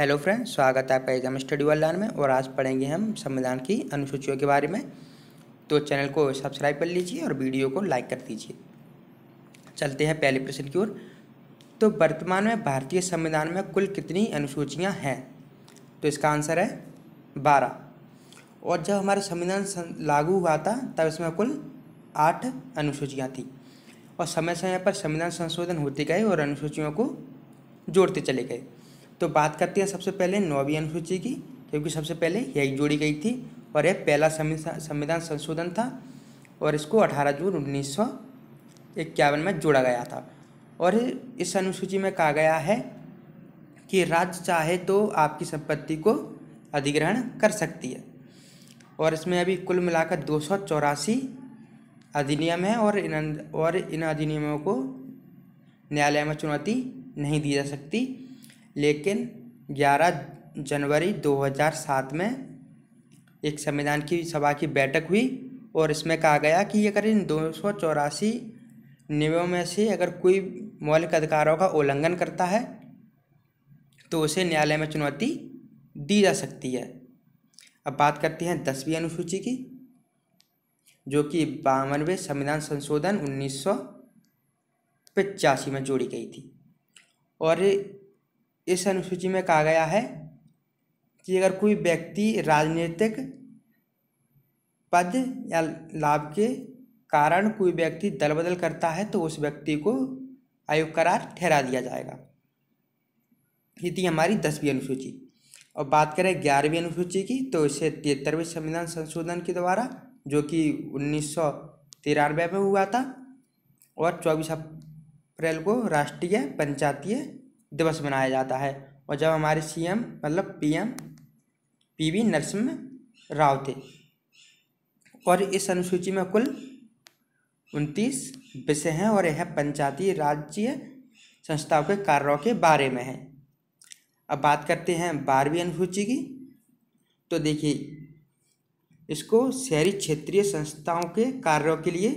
hello friend स्वागत है आपका एग्जाम स्टडी ऑनलाइन में और आज पढ़ेंगे हम संविधान की अनुसूचियों के बारे में तो चैनल को सब्सक्राइब कर लीजिए और वीडियो को लाइक कर दीजिए चलते हैं पहले प्रश्न की ओर तो वर्तमान में भारतीय संविधान में कुल कितनी अनुसूचियाँ हैं तो इसका आंसर है बारह और जब हमारा संविधान लागू हुआ था तब इसमें कुल आठ अनुसूचियाँ थीं और समय समय पर संविधान संशोधन होते गए और अनुसूचियों को जोड़ते चले गए तो बात करते हैं सबसे पहले नौवीं अनुसूची की क्योंकि सबसे पहले यही जोड़ी गई थी और यह पहला संविधान संशोधन था और इसको 18 जून उन्नीस इक्यावन में जोड़ा गया था और इस अनुसूची में कहा गया है कि राज्य चाहे तो आपकी संपत्ति को अधिग्रहण कर सकती है और इसमें अभी कुल मिलाकर दो अधिनियम है और इन और इन अधिनियमों को न्यायालय में चुनौती नहीं दी जा सकती लेकिन 11 जनवरी 2007 में एक संविधान की सभा की बैठक हुई और इसमें कहा गया कि अगर इन दो सौ चौरासी नियमों में से अगर कोई मौलिक अधिकारों का उल्लंघन करता है तो उसे न्यायालय में चुनौती दी जा सकती है अब बात करते हैं दसवीं अनुसूची की जो कि बावनवे संविधान संशोधन उन्नीस में जोड़ी गई थी और इस अनुसूची में कहा गया है कि अगर कोई व्यक्ति राजनीतिक पद या लाभ के कारण कोई व्यक्ति दल बदल करता है तो उस व्यक्ति को आयोग करार ठहरा दिया जाएगा ये थी हमारी दसवीं अनुसूची और बात करें ग्यारहवीं अनुसूची की तो इसे तिहत्तरवें संविधान संशोधन के द्वारा जो कि उन्नीस सौ तिरानवे में हुआ था और चौबीस अप्रैल को राष्ट्रीय पंचायतीय दिवस मनाया जाता है और जब हमारे सीएम मतलब पीएम पीवी नरसिम्ह राव थे और इस अनुसूची में कुल उनतीस विषय हैं और यह पंचायती राज्य संस्थाओं के कार्यों के बारे में है अब बात करते हैं बारहवीं अनुसूची की तो देखिए इसको शहरी क्षेत्रीय संस्थाओं के कार्यों के लिए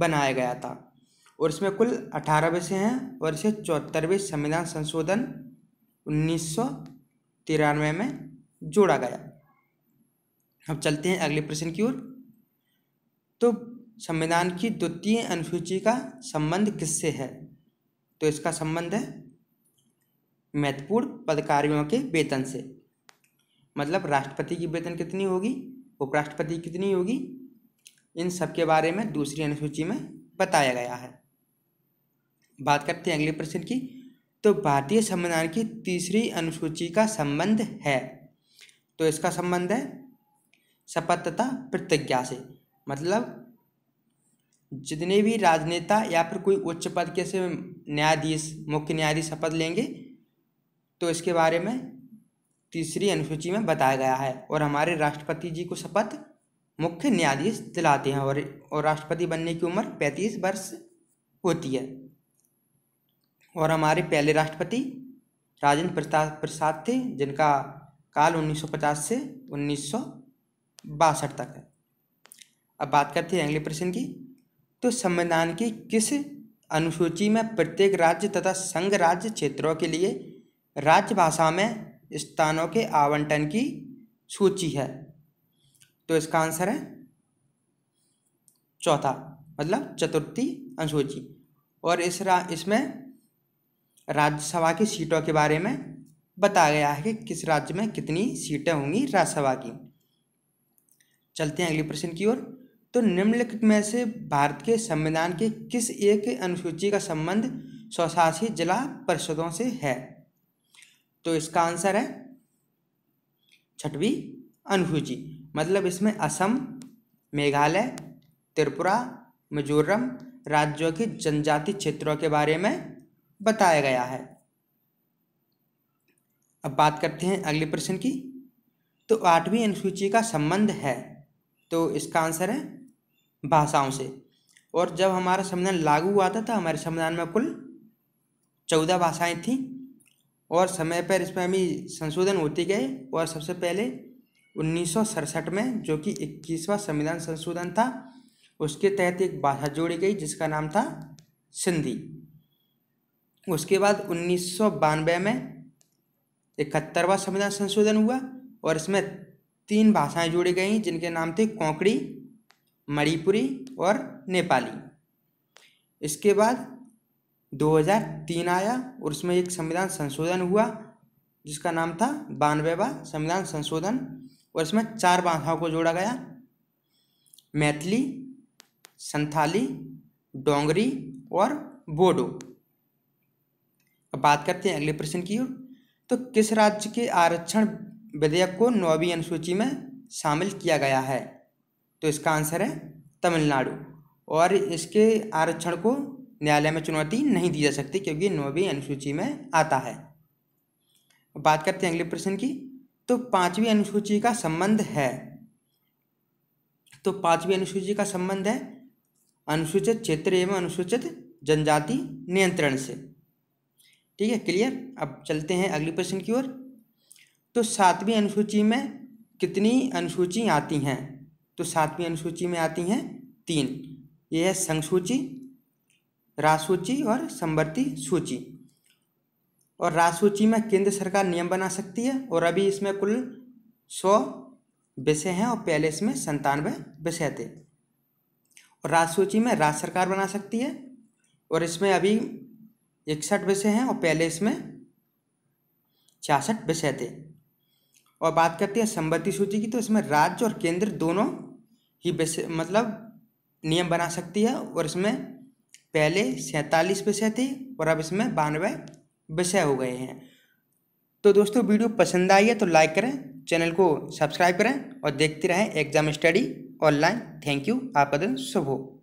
बनाया गया था और इसमें कुल अठारह विषय हैं और इसे चौहत्तरवें संविधान संशोधन उन्नीस तिरानवे में जोड़ा गया अब चलते हैं अगले प्रश्न की ओर तो संविधान की द्वितीय अनुसूची का संबंध किससे है तो इसका संबंध है महत्वपूर्ण पदकारियों के वेतन से मतलब राष्ट्रपति की वेतन कितनी होगी उपराष्ट्रपति कितनी होगी इन सब के बारे में दूसरी अनुसूची में बताया गया है बात करते हैं अगले प्रश्न की तो भारतीय संविधान की तीसरी अनुसूची का संबंध है तो इसका संबंध है शपथ तथा प्रतिज्ञा से मतलब जितने भी राजनेता या फिर कोई उच्च पद के से न्यायाधीश मुख्य न्यायाधीश शपथ लेंगे तो इसके बारे में तीसरी अनुसूची में बताया गया है और हमारे राष्ट्रपति जी को शपथ मुख्य न्यायाधीश दिलाते हैं और और राष्ट्रपति बनने की उम्र पैंतीस वर्ष होती है और हमारे पहले राष्ट्रपति राजेंद्र प्रसाद प्रसाद थे जिनका काल 1950 से उन्नीस तक है अब बात करते हैं अगले प्रश्न की तो संविधान की किस अनुसूची में प्रत्येक राज्य तथा संघ राज्य क्षेत्रों के लिए राज्य भाषा में स्थानों के आवंटन की सूची है तो इसका आंसर है चौथा मतलब चतुर्थी अनुसूची और इस रा इसमें राज्यसभा की सीटों के बारे में बताया गया है कि किस राज्य में कितनी सीटें होंगी राज्यसभा की चलते हैं अगले प्रश्न की ओर तो निम्नलिखित में से भारत के संविधान के किस एक अनुसूची का संबंध स्वशासी जिला परिषदों से है तो इसका आंसर है छठवीं अनुसूची मतलब इसमें असम मेघालय त्रिपुरा मिजोरम राज्यों के जनजाति क्षेत्रों के बारे में बताया गया है अब बात करते हैं अगले प्रश्न की तो आठवीं अनुसूची का संबंध है तो इसका आंसर है भाषाओं से और जब हमारा संविधान लागू हुआ था तो हमारे संविधान में कुल चौदह भाषाएं थीं और समय पर इसमें भी संशोधन होते गए और सबसे पहले उन्नीस में जो कि इक्कीसवां संविधान संशोधन था उसके तहत एक भाषा जोड़ी गई जिसका नाम था सिंधी उसके बाद उन्नीस में इकहत्तरवा संविधान संशोधन हुआ और इसमें तीन भाषाएं जोड़ी गई जिनके नाम थे कोंकड़ी मणिपुरी और नेपाली इसके बाद 2003 आया और उसमें एक संविधान संशोधन हुआ जिसका नाम था बानवेवा संविधान संशोधन और इसमें चार भाषाओं को जोड़ा गया मैथिली संथाली डोंगरी और बोडो अब बात करते हैं अगले प्रश्न की ओर तो किस राज्य के आरक्षण विधेयक को नौवीं अनुसूची में शामिल किया गया है तो इसका आंसर है तमिलनाडु और इसके आरक्षण को न्यायालय में चुनौती नहीं दी जा सकती क्योंकि नौवीं अनुसूची में आता है बात करते हैं अगले प्रश्न की तो पांचवी अनुसूची का संबंध है तो पांचवी अनुसूची का संबंध है अनुसूचित क्षेत्र एवं अनुसूचित जनजाति नियंत्रण से ठीक है क्लियर अब चलते हैं अगले प्रश्न की ओर तो सातवीं अनुसूची में कितनी अनुसूची आती हैं तो सातवीं अनुसूची में आती हैं तीन ये है सूची राजसूची और संवर्ती सूची और राजसूची में केंद्र सरकार नियम बना सकती है और अभी इसमें कुल सौ विषय हैं और पहले इसमें संतानवे विषय थे और राजसूची सूची में राज्य सरकार बना सकती है और इसमें अभी इकसठ विषय हैं और पहले इसमें छियासठ विषय थे और बात करते हैं संबत्ति सूची की तो इसमें राज्य और केंद्र दोनों ही विषय मतलब नियम बना सकती है और इसमें पहले सैंतालीस विषय थे और अब इसमें बानवे विषय हो गए हैं तो दोस्तों वीडियो पसंद आई है तो लाइक करें चैनल को सब्सक्राइब करें और देखते रहें exam study online thank you आपका दिन शुभ हो